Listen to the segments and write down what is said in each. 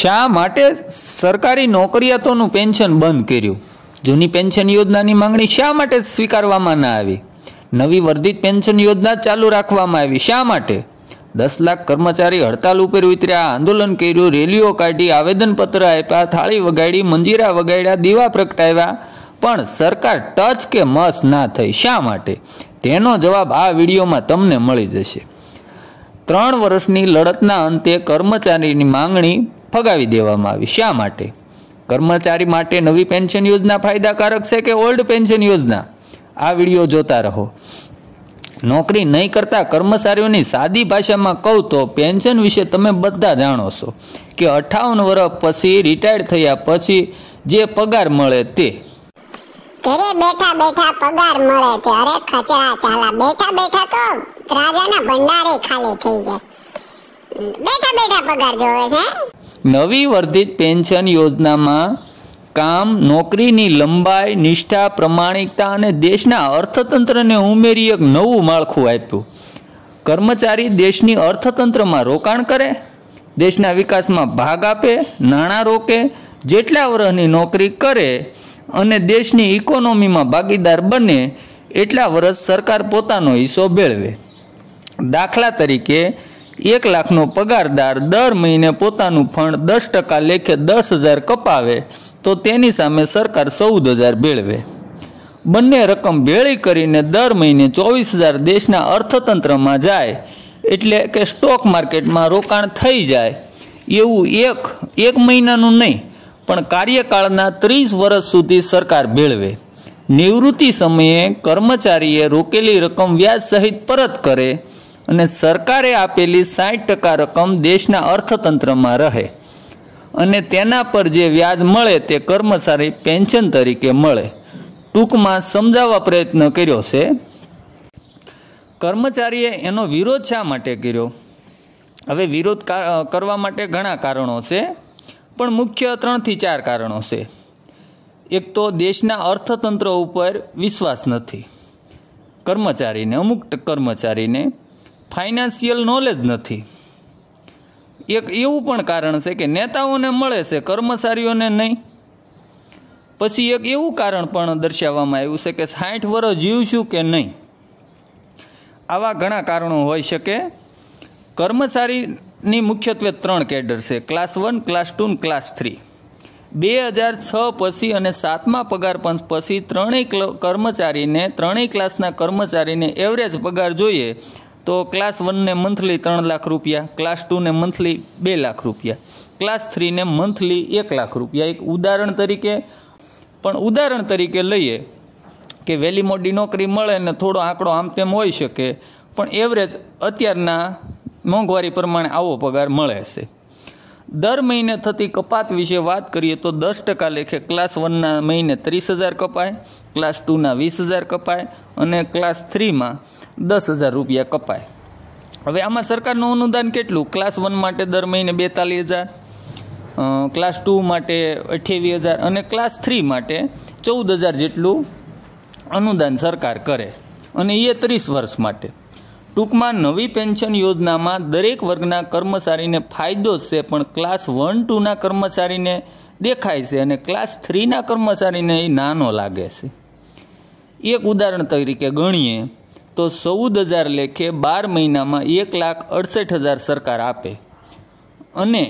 શા માટે સરકારી નોકરિયાતોનું પેન્શન બંધ કર્યું જૂની પેન્શન યોજનાની માંગણી શા માટે સ્વીકારવામાં ન આવી નવી વર્ધિત પેન્શન યોજના ચાલુ રાખવામાં આવી શા માટે દસ લાખ કર્મચારી હડતાલ ઉપર ઉતર્યા આંદોલન કર્યું રેલીઓ કાઢી આવેદનપત્ર આપ્યા થાળી વગાડી મંજીરા વગાડ્યા દીવા પ્રગટાવ્યા પણ સરકાર ટચ કે મસ ના થઈ શા માટે તેનો જવાબ આ વિડીયોમાં તમને મળી જશે ત્રણ વર્ષની લડતના અંતે કર્મચારીની માંગણી ફગાવી દેવામાં આવી શા માટે કર્મચારી માટે નવી પેન્શન યોજના ફાયદાકારક છે કે ઓલ્ડ પેન્શન યોજના આ વિડીયો જોતા રહો નોકરી નહીં કરતા કર્મચારીઓની સાદી ભાષામાં કહું તો પેન્શન વિશે તમે બધા જાણો છો કે અઠાવન વર્ષ પછી રિટાયર થયા પછી જે પગાર મળે તે ઘરે બેઠા બેઠા પગાર મળે તે અરે ખચરા ચાલા બેઠા બેઠા તો રાજાના ભંડારે ખાલી થઈ જાય બેઠા બેઠા પગાર જોવે છે નવી વર્ધિત પેન્શન યોજનામાં કામ નોકરીની લંબાઈ નિષ્ઠા પ્રમાણિકતા અને દેશના અર્થતંત્રને ઉમેરી એક નવું માળખું આપ્યું કર્મચારી દેશની અર્થતંત્રમાં રોકાણ કરે દેશના વિકાસમાં ભાગ આપે નાણાં રોકે જેટલા વર્ષની નોકરી કરે અને દેશની ઇકોનોમીમાં ભાગીદાર બને એટલા વર્ષ સરકાર પોતાનો હિસ્સો મેળવે દાખલા તરીકે એક લાખનો પગારદાર દર મહિને પોતાનું ફંડ દસ ટકા લેખે દસ હજાર કપાવે તો તેની સામે સરકાર ચૌદ હજાર ભેળવે બંને રકમ ભેળી કરીને દર મહિને ચોવીસ હજાર દેશના અર્થતંત્રમાં જાય એટલે કે સ્ટોક માર્કેટમાં રોકાણ થઈ જાય એવું એક એક મહિનાનું નહીં પણ કાર્યકાળના ત્રીસ વર્ષ સુધી સરકાર ભેળવે નિવૃત્તિ સમયે કર્મચારીએ રોકેલી રકમ વ્યાજ સહિત પરત કરે અને સરકારે આપેલી સાઠ ટકા રકમ દેશના અર્થતંત્રમાં રહે અને તેના પર જે વ્યાજ મળે તે કર્મચારી પેન્શન તરીકે મળે ટૂંકમાં સમજાવવા પ્રયત્ન કર્યો છે કર્મચારીએ એનો વિરોધ શા માટે કર્યો હવે વિરોધ કરવા માટે ઘણા કારણો છે પણ મુખ્ય ત્રણથી ચાર કારણો છે એક તો દેશના અર્થતંત્ર ઉપર વિશ્વાસ નથી કર્મચારીને અમુક કર્મચારીને ફાઇનાન્શિયલ નોલેજ નથી એક એવું પણ કારણ છે કે નેતાઓને મળે છે કર્મચારીઓને નહીં પછી એક એવું કારણ પણ દર્શાવવામાં આવ્યું છે કે સાઠ વર્ષ જીવશું કે નહીં આવા ઘણા કારણો હોઈ શકે કર્મચારીની મુખ્યત્વે ત્રણ કેડર છે class one class two class three બે હજાર છ પછી અને સાતમા પગાર પંચ પછી ત્રણેય કર્મચારીને ત્રણેય ક્લાસના કર્મચારીને એવરેજ પગાર જોઈએ તો ક્લાસ વનને મંથલી ત્રણ લાખ રૂપિયા ક્લાસ ટુને મંથલી બે લાખ રૂપિયા ક્લાસ થ્રીને મંથલી એક લાખ રૂપિયા એક ઉદાહરણ તરીકે પણ ઉદાહરણ તરીકે લઈએ કે વહેલી મોડી નોકરી મળે ને થોડો આંકડો આમ તેમ હોઈ શકે પણ એવરેજ અત્યારના મોંઘવારી પ્રમાણે આવો પગાર મળે છે દર મહિને થતી કપાત વિશે વાત કરીએ તો દસ ટકા લેખે ક્લાસ વનના મહિને ત્રીસ હજાર કપાય ક્લાસ ટુના વીસ હજાર કપાય અને ક્લાસ થ્રીમાં દસ હજાર રૂપિયા કપાય હવે આમાં સરકારનું અનુદાન કેટલું ક્લાસ વન માટે દર મહિને બેતાલીસ હજાર ક્લાસ ટુ માટે અઠ્યાવીસ હજાર અને ક્લાસ થ્રી માટે ચૌદ હજાર જેટલું અનુદાન સરકાર કરે અને એ ત્રીસ વર્ષ માટે ટૂંકમાં નવી પેન્શન યોજનામાં દરેક વર્ગના કર્મચારીને ફાયદો છે પણ ક્લાસ વન ટુના કર્મચારીને દેખાય છે અને ક્લાસ થ્રીના કર્મચારીને એ નાનો લાગે છે એક ઉદાહરણ તરીકે ગણીએ તો ચૌદ હજાર લેખે બાર મહિનામાં એક લાખ અડસઠ હજાર સરકાર આપે અને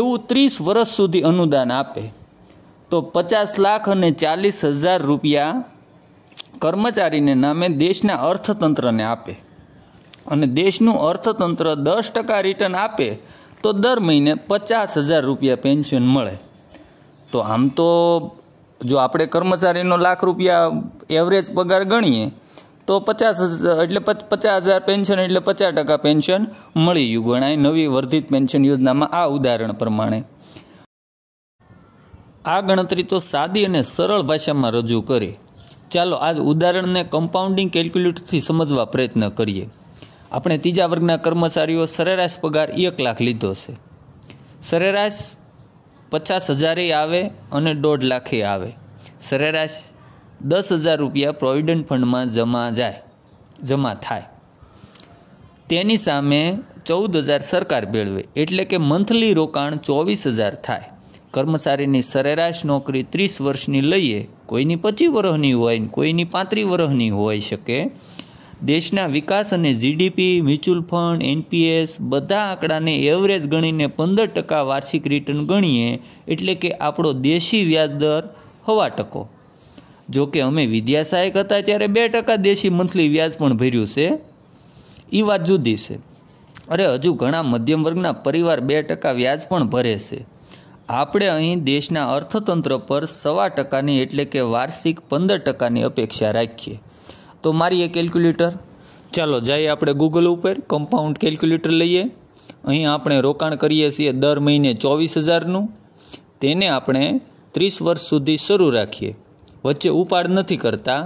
એવું ત્રીસ વર્ષ સુધી અનુદાન આપે તો પચાસ લાખ અને ચાલીસ હજાર રૂપિયા કર્મચારીને નામે દેશના અર્થતંત્રને આપે અને દેશનું અર્થતંત્ર દસ ટકા રિટર્ન આપે તો દર મહિને પચાસ હજાર રૂપિયા પેન્શન મળે તો આમ તો જો આપણે કર્મચારીનો લાખ રૂપિયા એવરેજ પગાર ગણીએ તો પચાસ એટલે પચાસ હજાર પેન્શન એટલે પચાસ ટકા પેન્શન મળી ગયું ગણાય નવી વર્ધિત પેન્શન યોજનામાં આ ઉદાહરણ પ્રમાણે આ ગણતરી તો સાદી અને સરળ ભાષામાં રજૂ કરી ચાલો આજ ઉદાહરણને કમ્પાઉન્ડિંગ કેલ્ક્યુલેટરથી સમજવા પ્રયત્ન કરીએ આપણે ત્રીજા વર્ગના કર્મચારીઓ સરેરાશ પગાર એક લાખ લીધો છે સરેરાશ પચાસ હજારે આવે અને દોઢ લાખે આવે સરેરાશ દસ હજાર રૂપિયા પ્રોવિડન્ટ ફંડમાં જમા જાય જમા થાય તેની સામે ચૌદ હજાર સરકાર મેળવે એટલે કે મંથલી રોકાણ ચોવીસ હજાર થાય કર્મચારીની સરેરાશ નોકરી ત્રીસ વર્ષની લઈએ કોઈની પચીસ વર્ષની હોય કોઈની પાંત્રી વર્ષની હોઈ શકે દેશના વિકાસ અને જીડીપી મ્યુચ્યુઅલ ફંડ એનપીએસ બધા આંકડાને એવરેજ ગણીને પંદર ટકા વાર્ષિક રિટર્ન ગણીએ એટલે કે આપણો દેશી વ્યાજદર હવા ટકો જો કે અમે વિદ્યા સહાયક હતા ત્યારે બે ટકા દેશી મંથલી વ્યાજ પણ ભર્યું છે એ વાત જુદી છે અરે હજુ ઘણા મધ્યમ વર્ગના પરિવાર બે ટકા વ્યાજ પણ ભરે છે આપણે અહીં દેશના અર્થતંત્ર પર સવા ટકાની એટલે કે વાર્ષિક પંદર ટકાની અપેક્ષા રાખીએ તો મારી એ કેલ્ક્યુલેટર ચાલો જઈએ આપણે ગૂગલ ઉપર કમ્પાઉન્ડ કેલ્ક્યુલેટર લઈએ અહીં આપણે રોકાણ કરીએ છીએ દર મહિને ચોવીસ હજારનું તેને આપણે ત્રીસ વર્ષ સુધી શરૂ રાખીએ વચ્ચે ઉપાડ નથી કરતા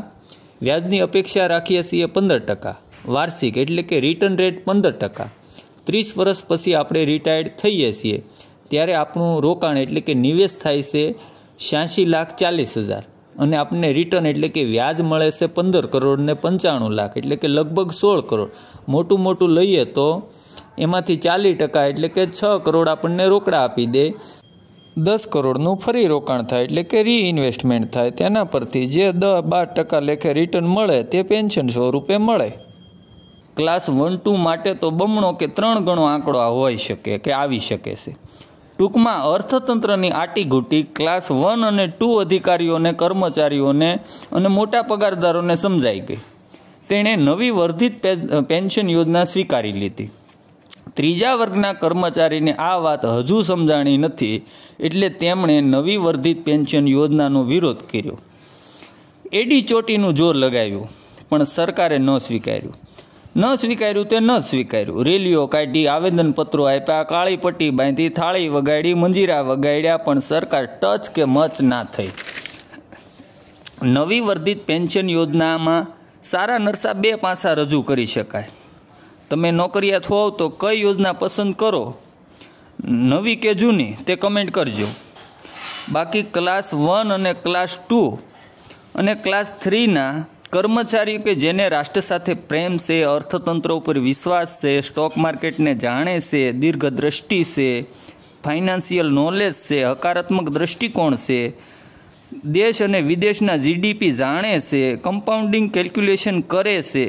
વ્યાજની અપેક્ષા રાખીએ છીએ પંદર ટકા વાર્ષિક એટલે કે રિટર્ન રેટ પંદર ટકા ત્રીસ વર્ષ પછી આપણે રિટાયર્ડ થઈએ છીએ ત્યારે આપણું રોકાણ એટલે કે નિવેશ થાય છે છ્યાસી લાખ ચાલીસ હજાર અને આપણને રિટર્ન એટલે કે વ્યાજ મળે છે પંદર કરોડ ને પંચાણું લાખ એટલે કે લગભગ સોળ કરોડ મોટું મોટું લઈએ તો એમાંથી ચાલીસ ટકા એટલે કે છ કરોડ આપણને રોકડા આપી દે દસ કરોડનું ફરી રોકાણ થાય એટલે કે રીઇન્વેસ્ટમેન્ટ થાય તેના પરથી જે દ બાર ટકા લેખે રિટર્ન મળે તે પેન્શન સ્વરૂપે મળે ક્લાસ વન ટુ માટે તો બમણો કે ત્રણ ગણો આંકડો હોઈ શકે કે આવી શકે છે ટૂંકમાં અર્થતંત્રની આટીઘૂટી ક્લાસ વન અને ટુ અધિકારીઓને કર્મચારીઓને અને મોટા પગારદારોને સમજાઈ ગઈ તેણે નવી વર્ધિત પેન્શન યોજના સ્વીકારી લીધી ત્રીજા વર્ગના કર્મચારીને આ વાત હજુ સમજાણી નથી એટલે તેમણે નવી વર્ધિત પેન્શન યોજનાનો વિરોધ કર્યો એડી ચોટીનું જોર લગાવ્યું પણ સરકારે ન સ્વીકાર્યું ન સ્વીકાર્યું તે ન સ્વીકાર્યું રેલીઓ કાઢી આવેદનપત્રો આપ્યા કાળી પટ્ટી બાંધી થાળી વગાડી મંજીરા વગાડ્યા પણ સરકાર ટચ કે મચ ના થઈ નવી વર્ધિત પેન્શન યોજનામાં સારા નરસા બે પાસા રજૂ કરી શકાય તમે નોકરિયાત હોવ તો કઈ યોજના પસંદ કરો નવી કે જૂની તે કમેન્ટ કરજો બાકી ક્લાસ વન અને ક્લાસ ટુ અને ક્લાસ થ્રીના કર્મચારીઓ કે જેને રાષ્ટ્ર સાથે પ્રેમ છે અર્થતંત્ર ઉપર વિશ્વાસ છે સ્ટોક માર્કેટને જાણે છે દીર્ઘ દ્રષ્ટિ છે ફાઇનાન્સિયલ નોલેજ છે હકારાત્મક દૃષ્ટિકોણ છે દેશ અને વિદેશના જીડીપી જાણે છે કમ્પાઉન્ડિંગ કેલ્ક્યુલેશન કરે છે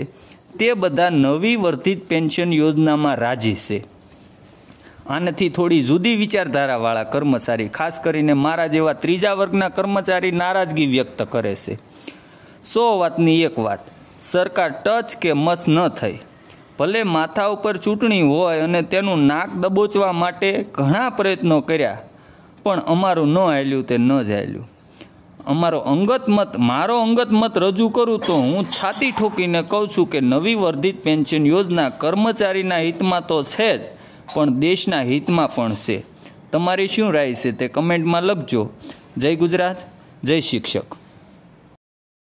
તે બધા નવી વર્ધિત પેન્શન યોજનામાં રાજી છે આનાથી થોડી જુદી વિચારધારાવાળા કર્મચારી ખાસ કરીને મારા જેવા ત્રીજા વર્ગના કર્મચારી નારાજગી વ્યક્ત કરે છે સો વાતની એક વાત સરકાર ટચ કે મસ ન થઈ ભલે માથા ઉપર ચૂંટણી હોય અને તેનું નાક દબોચવા માટે ઘણા પ્રયત્નો કર્યા પણ અમારું ન હાલ્યું તે ન જ હાલ્યું અમારો અંગત મત મારો અંગત મત રજૂ કરું તો હું છાતી ઠોકીને કહું છું કે નવી વર્ધિત પેન્શન યોજના કર્મચારીના હિતમાં તો છે જ પણ દેશના હિતમાં પણ છે તમારી શું રાય છે તે કમેન્ટમાં લખજો જય ગુજરાત જય શિક્ષક